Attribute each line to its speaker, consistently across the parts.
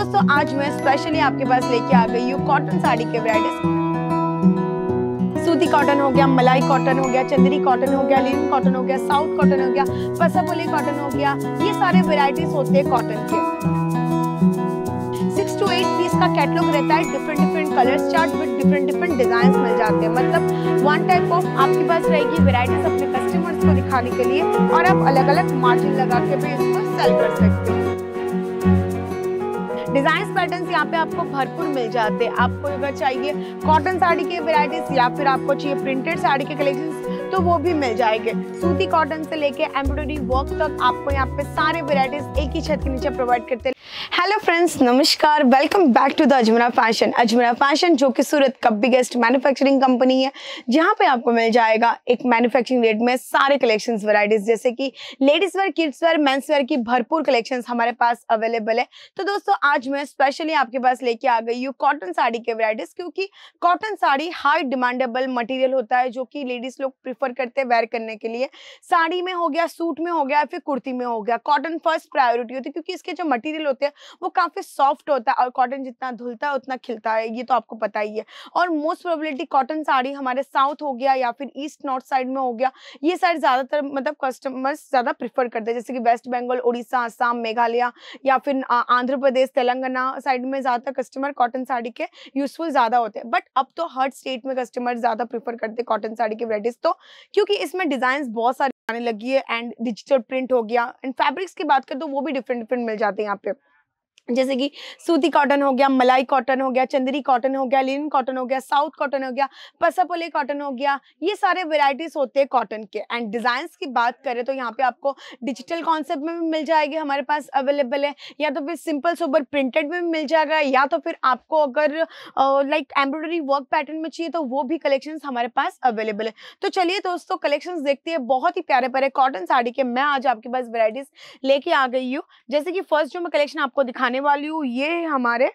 Speaker 1: दोस्तों आज मैं स्पेशली आपके पास लेके आ गई हूँ कॉटन साड़ी के वैराइटीज सूती कॉटन हो गया मलाई कॉटन हो गया चंदरी कॉटन हो गया लिन कॉटन हो गया साउथ कॉटन हो गया पसपुली कॉटन हो गया ये सारे वेराइटीज होते हैं कॉटन के सिक्स टू एट पीस का कैटलॉग रहता है different different colours chart with different different design मिल जाते हैं मतलब वन टाइप ऑफ आपके पास रहेगी वेराइटीज अपने कस्टमर्स को दिखाने के लिए और आप अलग अलग मार्जिन लगा के भी इसको सेल कर सकते हो डिजाइन पैटर्न यहाँ पे आपको भरपूर मिल जाते हैं आपको अगर चाहिए कॉटन साड़ी के वेराइटीज या फिर आपको चाहिए प्रिंटेड साड़ी के कलेक्शन तो वो भी मिल जाएंगे सूती कॉटन से लेके एम्ब्रॉयडरी वर्क तक आपको यहाँ पे सारे वेराइटीज एक ही छत के नीचे प्रोवाइड करते हैं हेलो फ्रेंड्स नमस्कार welcome back to the Ajmera fashion Ajmera fashion जो कि सूरत का बिगेस्ट मैन्युफैक्चरिंग कंपनी है जहां पे आपको मिल जाएगा एक मैन्युफैक्चरिंग रेट में सारे कलेक्शंस वैरायटीज जैसे कि ladies wear kids wear men's wear की भरपूर कलेक्शंस हमारे पास अवेलेबल है तो दोस्तों आज मैं स्पेशली आपके पास लेके आ गई हूँ कॉटन साड़ी के वराइटीज क्योंकि cotton sari high demandable material होता है जो कि लेडीज लोग प्रिफर करते हैं वेयर करने के लिए साड़ी में हो गया सूट में हो गया फिर कुर्ती में हो गया कॉटन फर्स्ट प्रायोरिटी होती है क्योंकि इसके जो मटीरियल होते हैं वो काफ़ी सॉफ्ट होता है और कॉटन जितना धुलता है उतना खिलता है ये तो आपको पता ही है और मोस्ट प्रोबेबिलिटी कॉटन साड़ी हमारे साउथ हो गया या फिर ईस्ट नॉर्थ साइड में हो गया ये साइड ज़्यादातर मतलब कस्टमर्स ज़्यादा प्रिफर करते हैं जैसे कि वेस्ट बंगाल उड़ीसा आसाम मेघालय या फिर आंध्र प्रदेश तेलंगाना साइड में ज़्यादातर कस्टमर कॉटन साड़ी के यूजफुल ज़्यादा होते हैं बट अब तो हर स्टेट में कस्टमर ज़्यादा प्रिफर करते कॉटन साड़ी के वराइटीज़ तो क्योंकि इसमें डिज़ाइन बहुत सारे आने लगी है एंड डिजिटल प्रिंट हो गया एंड फैब्रिक्स की बात करें तो वो भी डिफरेंट डिफरेंट मिल जाते हैं यहाँ पे जैसे कि सूती कॉटन हो गया मलाई कॉटन हो गया चंदरी कॉटन हो गया लिन कॉटन हो गया साउथ कॉटन हो गया पसापोले कॉटन हो गया ये सारे वेराइटीज होते हैं कॉटन के एंड डिजाइन की बात करें तो यहाँ पे आपको डिजिटल कॉन्सेप्ट में भी मिल जाएगी हमारे पास अवेलेबल है या तो फिर सिंपल सुपर प्रिंटेड में भी मिल जाएगा या तो फिर आपको अगर लाइक एम्ब्रॉयडरी वर्क पैटर्न में चाहिए तो वो भी कलेक्शन हमारे पास अवेलेबल है तो चलिए दोस्तों कलेक्शन देखते हैं बहुत ही प्यारे प्यारे कॉटन साड़ी के मैं आज आपके पास वेराइटीज लेके आ गई हूँ जैसे कि फर्स्ट जो मैं कलेक्शन आपको दिखाने वाली हूँ ये हमारे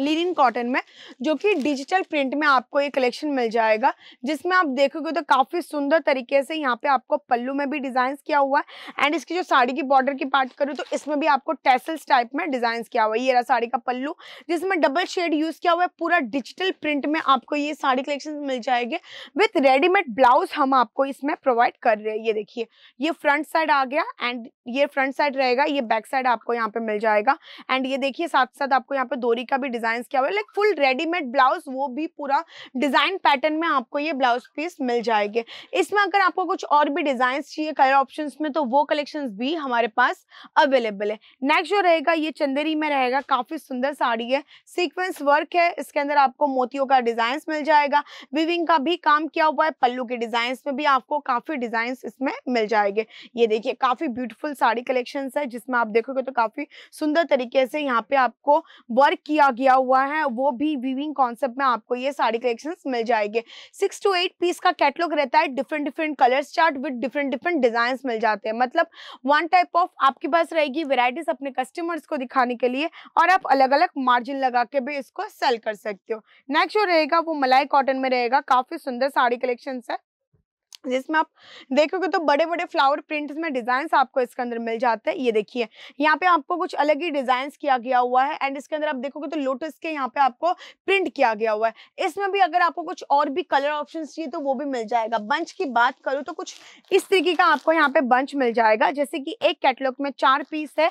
Speaker 1: लिनिन कॉटन में जो कि डिजिटल प्रिंट में आपको ये कलेक्शन मिल जाएगा जिसमें आप देखोगे तो काफ़ी सुंदर तरीके से यहाँ पे आपको पल्लू में भी डिज़ाइन किया हुआ है एंड इसकी जो साड़ी की बॉर्डर की बात करूँ तो इसमें भी आपको टेसल्स टाइप में डिज़ाइन किया हुआ है ये रहा साड़ी का पल्लू जिसमें डबल शेड यूज़ किया हुआ है पूरा डिजिटल प्रिंट में आपको ये साड़ी कलेक्शन मिल जाएगी विथ रेडीमेड ब्लाउज हम आपको इसमें प्रोवाइड कर रहे हैं ये देखिए ये फ्रंट साइड आ गया एंड ये फ्रंट साइड रहेगा ये बैक साइड आपको यहाँ पे मिल जाएगा एंड ये देखिए साथ साथ आपको यहाँ पे दोरी का भी डिज़ाइन डिजाइन क्या हुआ लाइक फुल रेडीमेड ब्लाउज वो भी पूरा डिजाइन पैटर्न में आपको ये ब्लाउज पीस मिल जाएंगे इसमें अगर आपको कुछ और भी डिजाइन चाहिए कलर ऑप्शन में तो वो कलेक्शन भी हमारे पास अवेलेबल है नेक्स्ट जो रहेगा ये चंदेरी में रहेगा काफी सुंदर साड़ी है सीक्वेंस वर्क है इसके अंदर आपको मोतियों का डिजाइन मिल जाएगा विविंग का भी काम किया हुआ है पल्लू के डिजाइन में भी आपको काफी डिजाइन इसमें मिल जाएंगे ये देखिए काफी ब्यूटीफुल साड़ी कलेक्शन है जिसमें आप देखोगे तो काफी सुंदर तरीके से यहाँ पे आपको वर्क किया गया हुआ है वो भी वीविंग कॉन्सेप्ट में आपको ये साड़ी कलेक्शन मिल जाएगी सिक्स टू एट पीस का कैटलॉग रहता है different different colour chart with different different design मिल जाते हैं मतलब वन टाइप ऑफ आपके पास रहेगी वेराइटीज अपने कस्टमर्स को दिखाने के लिए और आप अलग अलग मार्जिन लगा के भी इसको सेल कर सकते हो नेक्स्ट जो रहेगा वो मलाई कॉटन में रहेगा काफी सुंदर साड़ी कलेक्शन है जिसमें आप देखोगे तो बड़े बड़े फ्लावर प्रिंट्स में डिजाइन आपको इसके अंदर मिल जाते हैं ये देखिए यहाँ पे आपको कुछ अलग ही डिजाइन किया गया हुआ है एंड इसके अंदर आप देखोगे तो लोटस के यहाँ पे आपको प्रिंट किया गया हुआ है इसमें भी अगर आपको कुछ और भी कलर ऑप्शन चाहिए तो वो भी मिल जाएगा बंच की बात करूँ तो कुछ इस तरीके का आपको यहाँ पे बंच मिल जाएगा जैसे कि एक कैटलॉग में चार पीस है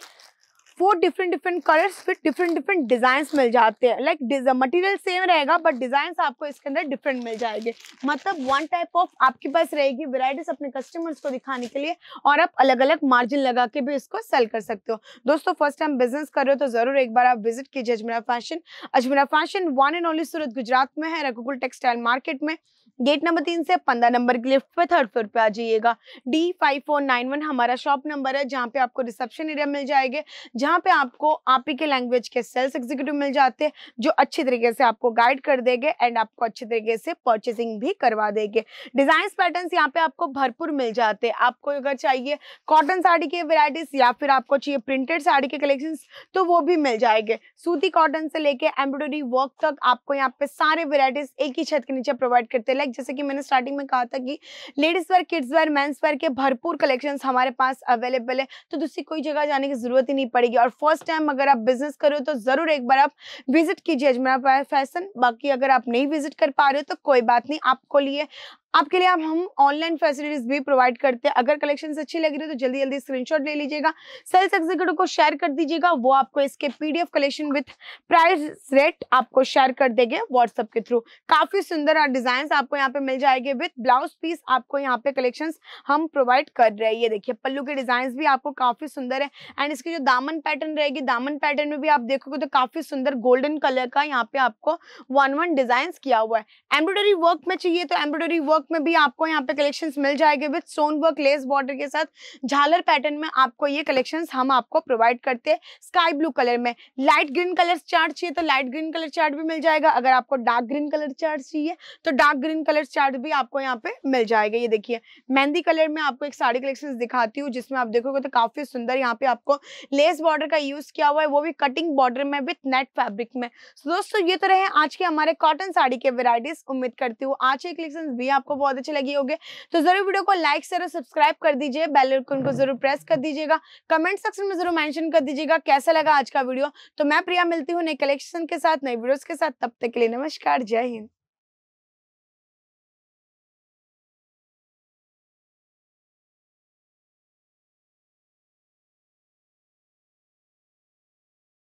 Speaker 1: फोर डिफरेंट डिफरेंट कलर्स फिर डिफरेंट डिफरेंट डिजाइन मिल जाते हैं लाइक मटेरियल सेम रहेगा बट डिजाइन आपको इसके अंदर डिफरेंट मिल जाएंगे मतलब वन टाइप ऑफ आपके पास रहेगी वेराइटीज अपने कस्टमर्स को दिखाने के लिए और आप अलग अलग मार्जिन लगा के भी इसको सेल कर सकते हो दोस्तों फर्स्ट टाइम बिजनेस कर रहे हो तो जरूर एक बार आप विजिट कीजिए Ajmera fashion Ajmera fashion one and only Surat Gujarat में है रघुकुल टेक्सटाइल मार्केट में गेट नंबर तीन से पंद्रह नंबर के लिफ्ट पे थर्ड फ्लोर पे आ जाइएगा D five four nine one हमारा शॉप नंबर है जहाँ पे आपको रिसेप्शन एरिया मिल जाएंगे जहाँ पे आपको आप ही के लैंग्वेज के सेल्स एग्जीक्यूटिव मिल जाते हैं जो अच्छे तरीके से आपको गाइड कर देंगे एंड आपको अच्छे तरीके से परचेसिंग भी करवा देंगे डिजाइन पैटर्न यहाँ पे आपको भरपूर मिल जाते हैं आपको अगर चाहिए कॉटन साड़ी की वेराइटीज या फिर आपको चाहिए प्रिंटेड साड़ी के कलेक्शन तो वो भी मिल जाएंगे सूती कॉटन से लेके एम्ब्रॉयडरी वर्क तक आपको यहाँ पे सारे वेराइटीज एक ही छत के नीचे प्रोवाइड करते हैं लाइक जैसे कि मैंने स्टार्टिंग में कहा था कि ladies wear kids wear men's wear के भरपूर कलेक्शन हमारे पास अवेलेबल है तो दूसरी कोई जगह जाने की जरूरत ही नहीं पड़ेगी और फर्स्ट टाइम अगर आप बिजनेस कर रहे हो तो जरूर एक बार आप विजिट कीजिए अजमेरा फैशन बाकी अगर आप नहीं विजिट कर पा रहे हो तो कोई बात नहीं आपको लिए आपके लिए आप हम ऑनलाइन फैसिलिटीज भी प्रोवाइड करते हैं अगर कलेक्शन अच्छी लग रही है तो जल्दी जल्दी स्क्रीनशॉट ले लीजिएगा सेल्स एग्जीक्यूटिव को शेयर कर दीजिएगा वो आपको इसके PDF collection with price rate आपको शेयर कर देंगे व्हाट्सएप के थ्रू काफी सुंदर डिजाइन आपको यहाँ पे मिल जाएंगे विथ ब्लाउज पीस आपको यहाँ पे कलेक्शन हम प्रोवाइड कर रहे हैं ये देखिए पल्लू के डिजाइन भी आपको काफी सुंदर है एंड इसकी जो दामन पैटर्न रहेगी दामन पैटर्न में भी आप देखोगे तो काफी सुंदर गोल्डन कलर का यहाँ पे आपको वन वन डिजाइन किया हुआ है एम्ब्रॉयडरी वर्क में चाहिए तो एम्ब्रॉयडरी वर्क वर्क में भी आपको यहाँ पे कलेक्शन मिल जाएंगे with stone work lace border के साथ झालर पैटर्न में आपको ये कलेक्शन हम आपको प्रोवाइड करते हैं स्काई ब्लू कलर में लाइट ग्रीन कलर चार्ट चाहिए तो लाइट ग्रीन कलर चार्ट भी मिल जाएगा अगर आपको डार्क ग्रीन कलर चार्ट चाहिए तो डार्क ग्रीन कलर चार्ट भी आपको यहाँ पे मिल जाएगा ये देखिए मेहंदी कलर में आपको एक साड़ी कलेक्शन दिखाती हूँ जिसमें आप देखोगे तो काफी सुंदर यहाँ पे आपको लेस बॉर्डर का यूज किया हुआ है वो भी कटिंग बॉर्डर में विथ नेट फैब्रिक में दोस्तों ये तो रहे आज के हमारे कॉटन साड़ी के वेराइटीज उम्मीद करती हूँ आज के कलेक्शन भी आप आपको बहुत अच्छी लगी होगी तो जरूर वीडियो को लाइक शेयर सब्सक्राइब कर दीजिए बेल आइकन को जरूर प्रेस कर दीजिएगा कमेंट सेक्शन में जरूर मेंशन कर दीजिएगा कैसा लगा आज का वीडियो तो मैं प्रिया मिलती हूँ नए कलेक्शन के साथ नए वीडियोस के साथ तब तक के लिए नमस्कार जय हिंद